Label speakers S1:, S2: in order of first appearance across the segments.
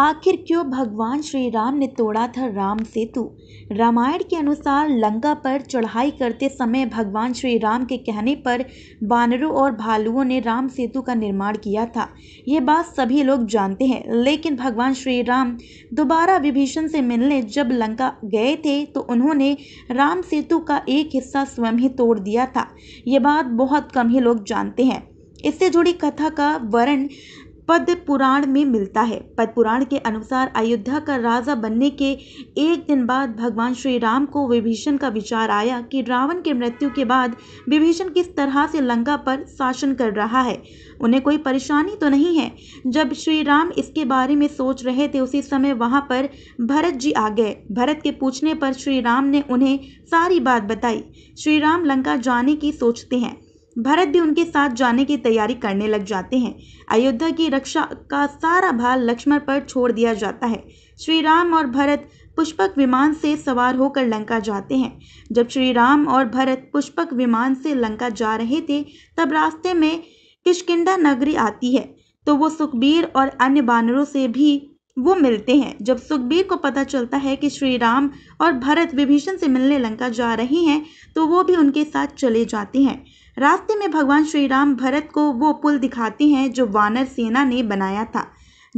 S1: आखिर क्यों भगवान श्री राम ने तोड़ा था राम सेतु रामायण के अनुसार लंका पर चढ़ाई करते समय भगवान श्री राम के कहने पर बानरों और भालुओं ने राम सेतु का निर्माण किया था ये बात सभी लोग जानते हैं लेकिन भगवान श्री राम दोबारा विभीषण से मिलने जब लंका गए थे तो उन्होंने राम सेतु का एक हिस्सा स्वयं ही तोड़ दिया था ये बात बहुत कम ही लोग जानते हैं इससे जुड़ी कथा का वर्ण पद पुराण में मिलता है पद पुराण के अनुसार अयोध्या का राजा बनने के एक दिन बाद भगवान श्री राम को विभीषण का विचार आया कि रावण के मृत्यु के बाद विभीषण किस तरह से लंका पर शासन कर रहा है उन्हें कोई परेशानी तो नहीं है जब श्री राम इसके बारे में सोच रहे थे उसी समय वहाँ पर भरत जी आ गए भरत के पूछने पर श्री राम ने उन्हें सारी बात बताई श्री राम लंका जाने की सोचते हैं भरत भी उनके साथ जाने की तैयारी करने लग जाते हैं अयोध्या की रक्षा का सारा भार लक्ष्मण पर छोड़ दिया जाता है श्री राम और भरत पुष्पक विमान से सवार होकर लंका जाते हैं जब श्री राम और भरत पुष्पक विमान से लंका जा रहे थे तब रास्ते में किशकिंडा नगरी आती है तो वो सुखबीर और अन्य बानरों से भी वो मिलते हैं जब सुखबीर को पता चलता है कि श्री राम और भरत विभीषण से मिलने लंका जा रहे हैं तो वो भी उनके साथ चले जाते हैं रास्ते में भगवान श्री राम भरत को वो पुल दिखाते हैं जो वानर सेना ने बनाया था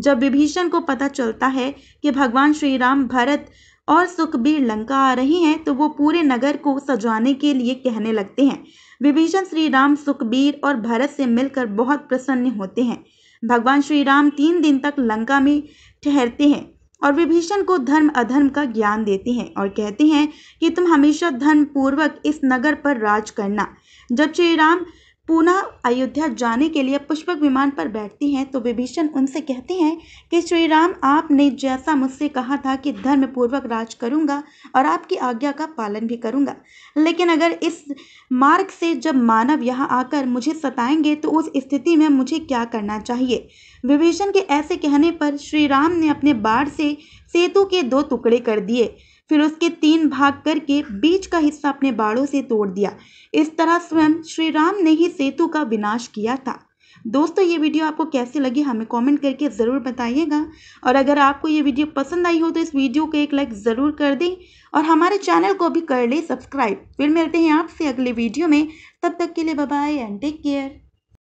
S1: जब विभीषण को पता चलता है कि भगवान श्री राम भरत और सुखबीर लंका आ रहे हैं तो वो पूरे नगर को सजाने के लिए कहने लगते हैं विभीषण श्री राम सुखबीर और भरत से मिलकर बहुत प्रसन्न होते हैं भगवान श्री राम तीन दिन तक लंका में ठहरते हैं और विभीषण को धर्म अधर्म का ज्ञान देते हैं और कहते हैं कि तुम हमेशा धर्म पूर्वक इस नगर पर राज करना जब श्री राम पुनः अयोध्या जाने के लिए पुष्पक विमान पर बैठती हैं तो विभीषण उनसे कहते हैं कि श्री राम आपने जैसा मुझसे कहा था कि धर्म पूर्वक राज करूंगा और आपकी आज्ञा का पालन भी करूंगा लेकिन अगर इस मार्ग से जब मानव यहाँ आकर मुझे सताएंगे तो उस स्थिति में मुझे क्या करना चाहिए विभीषण के ऐसे कहने पर श्री राम ने अपने बाढ़ से सेतु के दो टुकड़े कर दिए फिर उसके तीन भाग करके बीच का हिस्सा अपने बाड़ों से तोड़ दिया इस तरह स्वयं श्री राम ने ही सेतु का विनाश किया था दोस्तों ये वीडियो आपको कैसे लगी हमें कमेंट करके ज़रूर बताइएगा और अगर आपको ये वीडियो पसंद आई हो तो इस वीडियो को एक लाइक ज़रूर कर दें और हमारे चैनल को भी कर लें सब्सक्राइब फिर मिलते हैं आपसे अगले वीडियो में तब तक के लिए बाय एंड टेक केयर